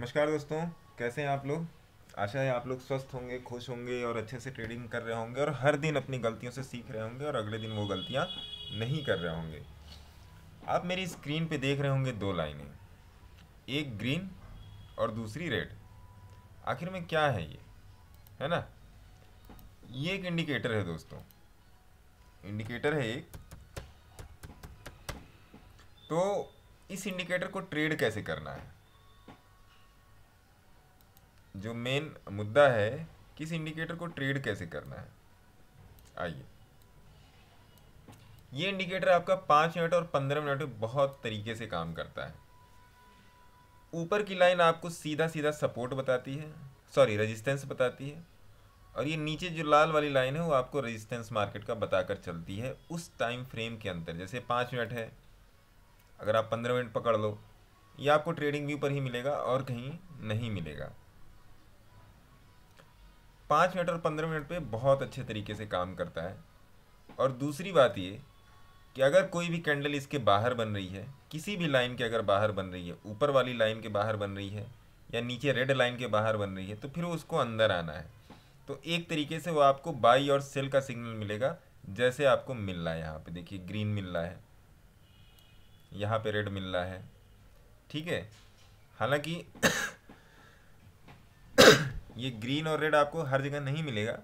नमस्कार दोस्तों कैसे हैं आप लोग आशा है आप लोग स्वस्थ होंगे खुश होंगे और अच्छे से ट्रेडिंग कर रहे होंगे और हर दिन अपनी गलतियों से सीख रहे होंगे और अगले दिन वो गलतियाँ नहीं कर रहे होंगे आप मेरी स्क्रीन पे देख रहे होंगे दो लाइनें एक ग्रीन और दूसरी रेड आखिर में क्या है ये है ना ये एक इंडिकेटर है दोस्तों इंडिकेटर है एक तो इस इंडिकेटर को ट्रेड कैसे करना है जो मेन मुद्दा है किस इंडिकेटर को ट्रेड कैसे करना है आइए ये इंडिकेटर आपका पाँच मिनट और पंद्रह मिनट में बहुत तरीके से काम करता है ऊपर की लाइन आपको सीधा सीधा सपोर्ट बताती है सॉरी रेजिस्टेंस बताती है और ये नीचे जो लाल वाली लाइन है वो आपको रेजिस्टेंस मार्केट का बताकर चलती है उस टाइम फ्रेम के अंतर जैसे पाँच मिनट है अगर आप पंद्रह मिनट पकड़ लो ये आपको ट्रेडिंग व्यू पर ही मिलेगा और कहीं नहीं मिलेगा पाँच मिनट और पंद्रह मिनट पे बहुत अच्छे तरीके से काम करता है और दूसरी बात ये कि अगर कोई भी कैंडल इसके बाहर बन रही है किसी भी लाइन के अगर बाहर बन रही है ऊपर वाली लाइन के बाहर बन रही है या नीचे रेड लाइन के बाहर बन रही है तो फिर उसको अंदर आना है तो एक तरीके से वो आपको बाई और सेल का सिग्नल मिलेगा जैसे आपको मिल रहा है यहाँ पे देखिए ग्रीन मिल रहा है यहाँ पे रेड मिल रहा है ठीक है हालांकि ये ग्रीन और रेड आपको हर जगह नहीं मिलेगा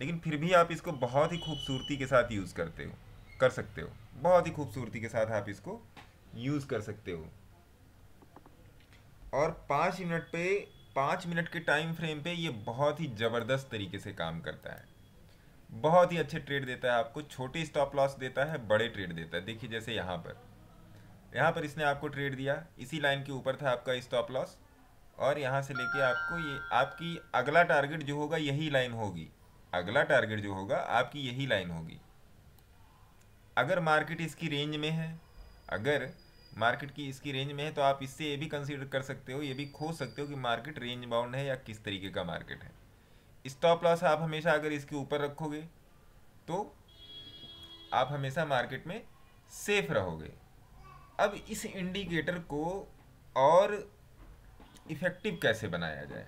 लेकिन फिर भी आप इसको बहुत ही खूबसूरती के साथ यूज़ करते हो कर सकते हो बहुत ही खूबसूरती के साथ आप इसको यूज़ कर सकते हो और पाँच मिनट पे पाँच मिनट के टाइम फ्रेम पे ये बहुत ही ज़बरदस्त तरीके से काम करता है बहुत ही अच्छे ट्रेड देता है आपको छोटे स्टॉप लॉस देता है बड़े ट्रेड देता है देखिए जैसे यहाँ पर यहाँ पर इसने आपको ट्रेड दिया इसी लाइन के ऊपर था आपका स्टॉप लॉस और यहाँ से लेके आपको ये आपकी अगला टारगेट जो होगा यही लाइन होगी अगला टारगेट जो होगा आपकी यही लाइन होगी अगर मार्केट इसकी रेंज में है अगर मार्केट की इसकी रेंज में है तो आप इससे ये भी कंसीडर कर सकते हो ये भी खोज सकते हो कि मार्केट रेंज बाउंड है या किस तरीके का मार्केट है स्टॉप लॉस आप हमेशा अगर इसके ऊपर रखोगे तो आप हमेशा मार्केट में सेफ रहोगे अब इस इंडिकेटर को और इफ़ेक्टिव कैसे बनाया जाए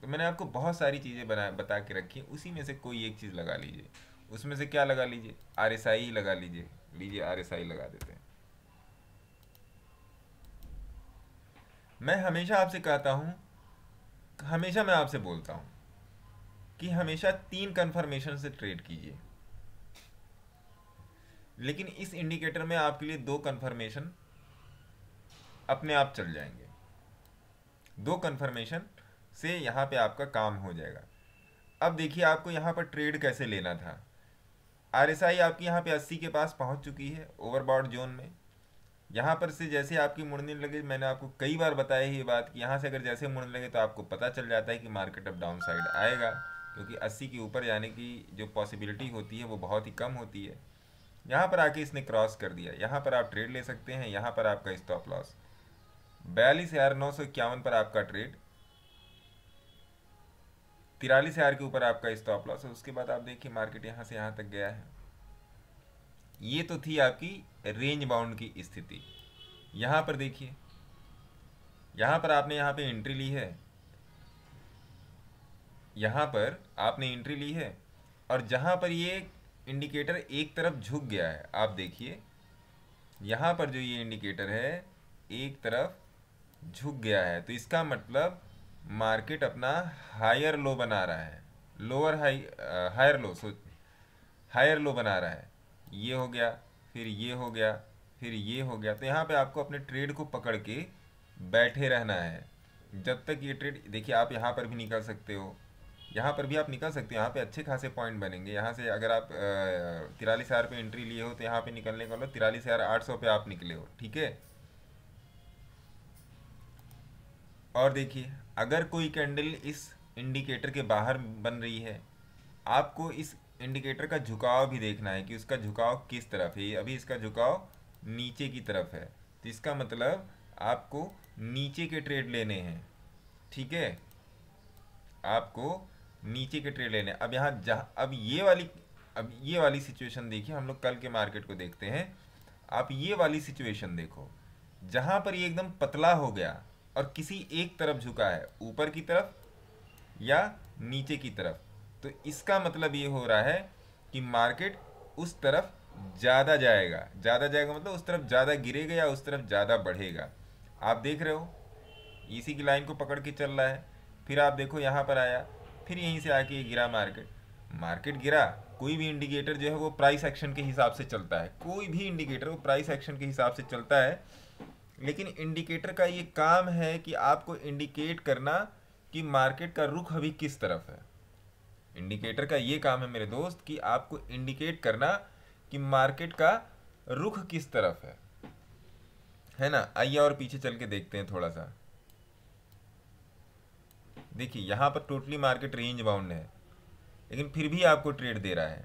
तो मैंने आपको बहुत सारी चीज़ें बना बता के रखी उसी में से कोई एक चीज़ लगा लीजिए उसमें से क्या लगा लीजिए आर एस आई लगा लीजिए लीजिए आर एस आई लगा देते हैं मैं हमेशा आपसे कहता हूँ हमेशा मैं आपसे बोलता हूँ कि हमेशा तीन कन्फर्मेशन से ट्रेड कीजिए लेकिन इस इंडिकेटर में आपके लिए दो कन्फर्मेशन अपने आप चल जाएंगे दो कन्फर्मेशन से यहाँ पे आपका काम हो जाएगा अब देखिए आपको यहाँ पर ट्रेड कैसे लेना था आर एस आई आपकी यहाँ पे अस्सी के पास पहुँच चुकी है ओवरबॉड जोन में यहाँ पर से जैसे आपकी मुड़ने लगे मैंने आपको कई बार बताया ये बात कि यहाँ से अगर जैसे मुड़ने लगे तो आपको पता चल जाता है कि मार्केट अब डाउन साइड आएगा क्योंकि अस्सी के ऊपर जाने की जो पॉसिबिलिटी होती है वो बहुत ही कम होती है यहाँ पर आके इसने क्रॉस कर दिया यहाँ पर आप ट्रेड ले सकते हैं यहाँ पर आपका स्टॉप लॉस बयालीस हज़ार नौ सौ इक्यावन पर आपका ट्रेड तिरालीस हज़ार के ऊपर आपका स्टॉप लॉस है उसके बाद आप देखिए मार्केट यहां से यहां तक गया है ये तो थी आपकी रेंज बाउंड की स्थिति यहां पर देखिए यहां पर आपने यहां पे एंट्री ली है यहां पर आपने एंट्री ली है और जहां पर ये इंडिकेटर एक तरफ झुक गया है आप देखिए यहां पर जो ये इंडिकेटर है एक तरफ झुक गया है तो इसका मतलब मार्केट अपना हायर लो बना रहा है lower high higher low so higher low बना रहा है ये हो गया फिर ये हो गया फिर ये हो गया तो यहाँ पे आपको अपने ट्रेड को पकड़ के बैठे रहना है जब तक ये ट्रेड देखिए आप यहाँ पर भी निकल सकते हो यहाँ पर भी आप निकल सकते हो यहाँ पे अच्छे खासे पॉइंट बनेंगे यहाँ से अगर आप तिरालीस हज़ार पर एंट्री लिए हो तो यहाँ पे निकलने का लो मतलब तिरालीस हज़ार आठ सौ पे आप निकले हो ठीक है और देखिए अगर कोई कैंडल इस इंडिकेटर के बाहर बन रही है आपको इस इंडिकेटर का झुकाव भी देखना है कि उसका झुकाव किस तरफ है अभी इसका झुकाव नीचे की तरफ है तो इसका मतलब आपको नीचे के ट्रेड लेने हैं ठीक है आपको नीचे के ट्रेड लेने अब यहाँ जहाँ अब ये वाली अब ये वाली सिचुएशन देखिए हम लोग कल के मार्केट को देखते हैं आप ये वाली सिचुएशन देखो जहाँ पर ये एकदम पतला हो गया और किसी एक तरफ झुका है ऊपर की तरफ या नीचे की तरफ तो इसका मतलब ये हो रहा है कि मार्केट उस तरफ ज़्यादा जाएगा ज़्यादा जाएगा मतलब उस तरफ ज़्यादा गिरेगा या उस तरफ ज़्यादा बढ़ेगा आप देख रहे हो इसी की लाइन को पकड़ के चल रहा है फिर आप देखो यहाँ पर आया फिर यहीं से आके गिरा मार्केट मार्केट गिरा कोई भी इंडिकेटर जो है वो प्राइस एक्शन के हिसाब से चलता है कोई भी इंडिकेटर वो प्राइस एक्शन के हिसाब से चलता है लेकिन इंडिकेटर का ये काम है कि आपको इंडिकेट करना कि मार्केट का रुख अभी किस तरफ है इंडिकेटर का ये काम है मेरे दोस्त कि आपको इंडिकेट करना कि मार्केट का रुख किस तरफ है है ना आइए और पीछे चल के देखते हैं थोड़ा सा देखिए यहाँ पर टोटली मार्केट रेंज बाउंड है लेकिन फिर भी आपको ट्रेड दे रहा है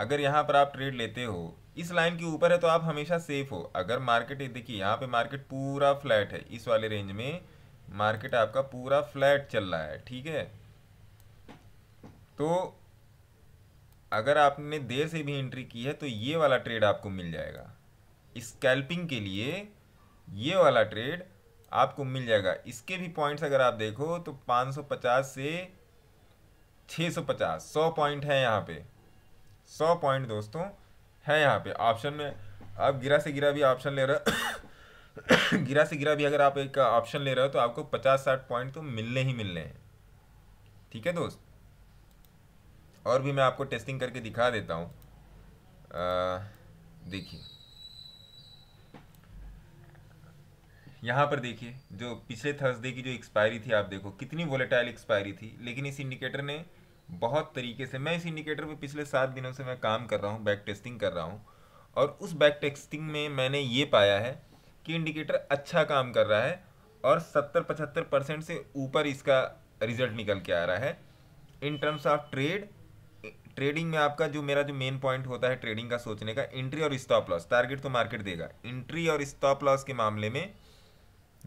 अगर यहाँ पर आप ट्रेड लेते हो इस लाइन के ऊपर है तो आप हमेशा सेफ हो अगर मार्केट देखिए यहाँ पे मार्केट पूरा फ्लैट है इस वाले रेंज में मार्केट आपका पूरा फ्लैट चल रहा है ठीक है तो अगर आपने देर से भी एंट्री की है तो ये वाला ट्रेड आपको मिल जाएगा स्कैल्पिंग के लिए ये वाला ट्रेड आपको मिल जाएगा इसके भी पॉइंट्स अगर आप देखो तो 550 से 650 100 पॉइंट है यहाँ पे 100 पॉइंट दोस्तों है यहाँ पे ऑप्शन में आप गिरा से गिरा भी ऑप्शन ले रहे गिरा से गिरा भी अगर आप एक ऑप्शन ले रहे हो तो आपको पचास साठ पॉइंट तो मिलने ही मिलने हैं ठीक है दोस्त और भी मैं आपको टेस्टिंग करके दिखा देता हूँ देखिए यहाँ पर देखिए जो पिछले थर्सडे की जो एक्सपायरी थी आप देखो कितनी वोलेटाइल एक्सपायरी थी लेकिन इस इंडिकेटर ने बहुत तरीके से मैं इस इंडिकेटर पे पिछले सात दिनों से मैं काम कर रहा हूँ बैक टेस्टिंग कर रहा हूँ और उस बैक टेस्टिंग में मैंने ये पाया है कि इंडिकेटर अच्छा काम कर रहा है और सत्तर पचहत्तर परसेंट से ऊपर इसका रिजल्ट निकल के आ रहा है in terms of trade trading में आपका जो मेरा जो मेन पॉइंट होता है ट्रेडिंग का सोचने का एंट्री और स्टॉप लॉस टारगेट तो मार्केट देगा एंट्री और स्टॉप लॉस के मामले में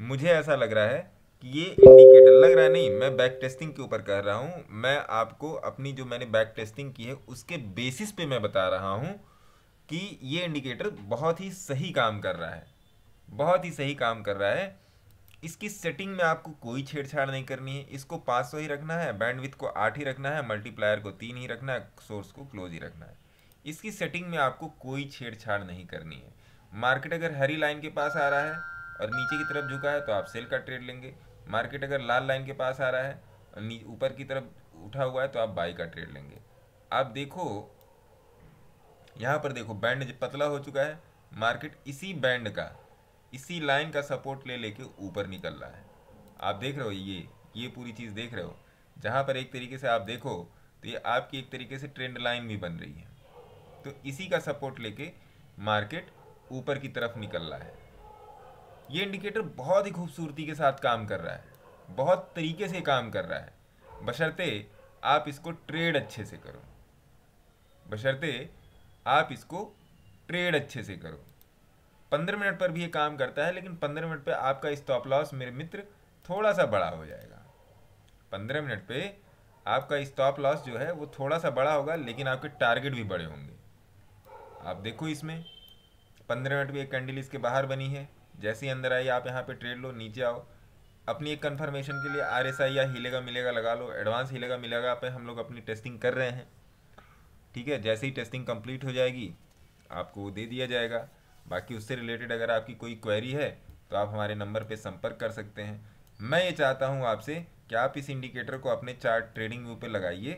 मुझे ऐसा लग रहा है कि ये इंडिकेटर लग रहा है नहीं मैं बैक टेस्टिंग के ऊपर कह रहा हूँ मैं आपको अपनी जो मैंने बैक टेस्टिंग की है उसके बेसिस पे मैं बता रहा हूँ कि ये इंडिकेटर बहुत ही सही काम कर रहा है बहुत ही सही काम कर रहा है इसकी सेटिंग में आपको कोई छेड़छाड़ नहीं करनी है इसको 500 ही रखना है बैंडविथ को 8 ही रखना है मल्टीप्लायर को 3 ही रखना है सोर्स को क्लोज ही रखना है इसकी सेटिंग में आपको कोई छेड़छाड़ नहीं करनी है मार्केट अगर हरी लाइन के पास आ रहा है और नीचे की तरफ झुका है तो आप सेल का ट्रेड लेंगे मार्केट अगर लाल लाइन के पास आ रहा है ऊपर की तरफ उठा हुआ है तो आप बाई का ट्रेड लेंगे आप देखो यहाँ पर देखो बैंड जब पतला हो चुका है मार्केट इसी बैंड का इसी लाइन का सपोर्ट ले लेके ऊपर निकल रहा है आप देख रहे हो ये ये पूरी चीज़ देख रहे हो जहाँ पर एक तरीके से आप देखो तो ये आपकी एक तरीके से ट्रेंड लाइन भी बन रही है तो इसी का सपोर्ट लेके मार्केट ऊपर की तरफ निकल रहा है ये इंडिकेटर बहुत ही खूबसूरती के साथ काम कर रहा है बहुत तरीके से काम कर रहा है बशर्ते आप इसको ट्रेड अच्छे से करो बशर्ते आप इसको ट्रेड अच्छे से करो पंद्रह मिनट पर भी ये काम करता है लेकिन पंद्रह मिनट पे आपका स्टॉप लॉस मेरे मित्र थोड़ा सा बड़ा हो जाएगा पंद्रह मिनट पे आपका स्टॉप लॉस जो है वो थोड़ा सा बड़ा होगा लेकिन आपके टारगेट भी बड़े होंगे आप देखो इसमें पंद्रह मिनट में एक कैंडल इसके बाहर बनी है जैसे ही अंदर आइए आप यहाँ पे ट्रेड लो नीचे आओ अपनी एक कन्फर्मेशन के लिए आर या हिलेगा मिलेगा लगा लो एडवांस हिलेगा मिलेगा पे हम लोग अपनी टेस्टिंग कर रहे हैं ठीक है जैसे ही टेस्टिंग कंप्लीट हो जाएगी आपको वो दे दिया जाएगा बाकी उससे रिलेटेड अगर आपकी कोई क्वेरी है तो आप हमारे नंबर पर संपर्क कर सकते हैं मैं ये चाहता हूँ आपसे कि आप इस इंडिकेटर को अपने चार्ट ट्रेडिंग व्यू पर लगाइए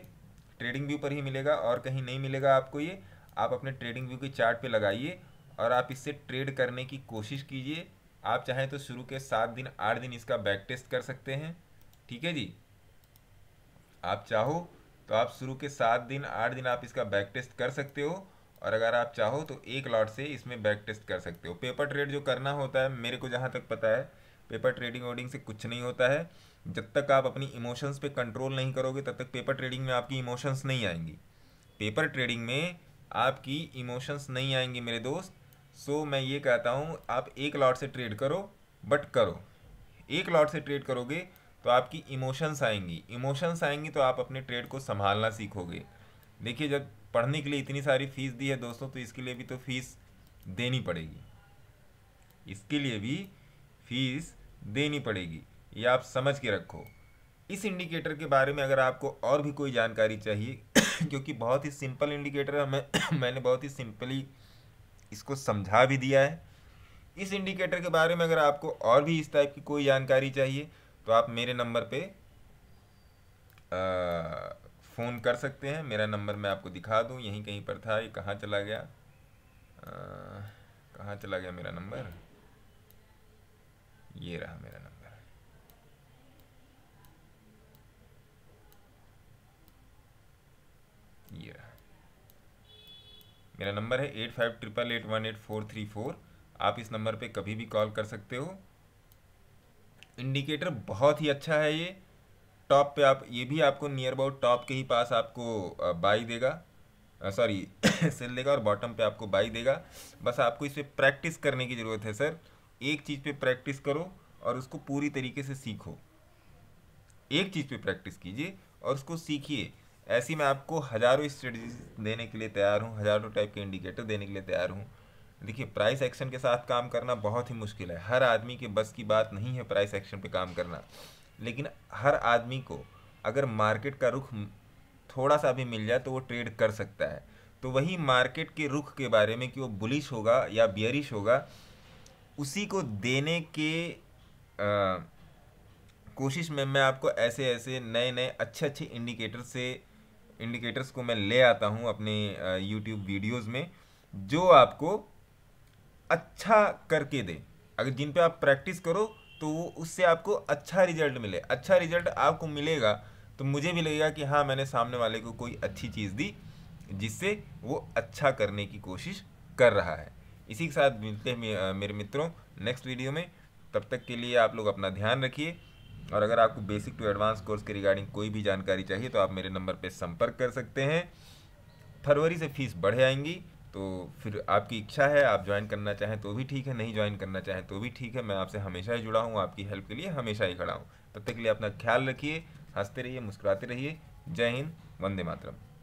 ट्रेडिंग व्यू पर ही मिलेगा और कहीं नहीं मिलेगा आपको ये आप अपने ट्रेडिंग व्यू के चार्ट पे लगाइए और आप इससे ट्रेड करने की कोशिश कीजिए आप चाहें तो शुरू के सात दिन आठ दिन इसका बैक टेस्ट कर सकते हैं ठीक है जी आप चाहो तो आप शुरू के सात दिन आठ दिन आप इसका बैक टेस्ट कर सकते हो और अगर आप चाहो तो एक लॉट से इसमें बैक टेस्ट कर सकते हो पेपर ट्रेड जो करना होता है मेरे को जहाँ तक पता है पेपर ट्रेडिंग वोडिंग से कुछ नहीं होता है जब तक आप अपनी इमोशंस पे कंट्रोल नहीं करोगे तब तक पेपर ट्रेडिंग में आपकी इमोशंस नहीं आएंगी पेपर ट्रेडिंग में आपकी इमोशंस नहीं आएंगी मेरे दोस्त सो so, मैं ये कहता हूँ आप एक लॉट से ट्रेड करो बट करो एक लॉट से ट्रेड करोगे तो आपकी इमोशंस आएंगी इमोशंस आएंगी तो आप अपने ट्रेड को संभालना सीखोगे देखिए जब पढ़ने के लिए इतनी सारी फ़ीस दी है दोस्तों तो इसके लिए भी तो फ़ीस देनी पड़ेगी इसके लिए भी फीस देनी पड़ेगी ये आप समझ के रखो इस इंडिकेटर के बारे में अगर आपको और भी कोई जानकारी चाहिए क्योंकि बहुत ही सिंपल इंडिकेटर है मैं मैंने बहुत ही सिंपली इसको समझा भी दिया है इस इंडिकेटर के बारे में अगर आपको और भी इस टाइप की कोई जानकारी चाहिए तो आप मेरे नंबर पे फ़ोन कर सकते हैं मेरा नंबर मैं आपको दिखा दूं यहीं कहीं पर था ये कहाँ चला गया कहाँ चला गया मेरा नंबर ये रहा मेरा नंबर है eight five triple eight one eight four three four आप इस नंबर पे कभी भी कॉल कर सकते हो इंडिकेटर बहुत ही अच्छा है ये टॉप पे आप ये भी आपको नियर अबाउट टॉप के ही पास आपको बाई देगा सॉरी सेल देगा और बॉटम पे आपको बाई देगा बस आपको इस पर प्रैक्टिस करने की ज़रूरत है सर एक चीज़ पे प्रैक्टिस करो और उसको पूरी तरीके से सीखो एक चीज़ पे प्रैक्टिस कीजिए और उसको सीखिए ऐसी मैं आपको हज़ारों स्ट्रेटजीज देने के लिए तैयार हूँ हज़ारों टाइप के इंडिकेटर देने के लिए तैयार हूँ देखिए प्राइस एक्शन के साथ काम करना बहुत ही मुश्किल है हर आदमी के बस की बात नहीं है प्राइस एक्शन पे काम करना लेकिन हर आदमी को अगर मार्केट का रुख थोड़ा सा भी मिल जाए तो वो ट्रेड कर सकता है तो वही मार्केट के रुख के बारे में कि वो बुलिश होगा या बियरिश होगा उसी को देने के आ, कोशिश में मैं आपको ऐसे ऐसे नए नए अच्छे अच्छे इंडिकेटर से इंडिकेटर्स को मैं ले आता हूँ अपने यूट्यूब वीडियोज़ में जो आपको अच्छा करके दे अगर जिन पे आप प्रैक्टिस करो तो वो उससे आपको अच्छा रिजल्ट मिले अच्छा रिजल्ट आपको मिलेगा तो मुझे भी लगेगा कि हाँ मैंने सामने वाले को कोई अच्छी चीज़ दी जिससे वो अच्छा करने की कोशिश कर रहा है इसी के साथ मिलते हैं मेरे मित्रों नेक्स्ट वीडियो में तब तक के लिए आप लोग अपना ध्यान रखिए और अगर आपको बेसिक टू एडवांस कोर्स के रिगार्डिंग कोई भी जानकारी चाहिए तो आप मेरे नंबर पर संपर्क कर सकते हैं फरवरी से फीस बढ़ आएंगी तो फिर आपकी इच्छा है आप ज्वाइन करना चाहें तो भी ठीक है नहीं ज्वाइन करना चाहें तो भी ठीक है मैं आपसे हमेशा ही जुड़ा हूँ आपकी हेल्प के लिए हमेशा ही खड़ा हूँ तब तक के लिए अपना ख्याल रखिए हंसते रहिए मुस्कुराते रहिए जय हिंद वंदे मातरम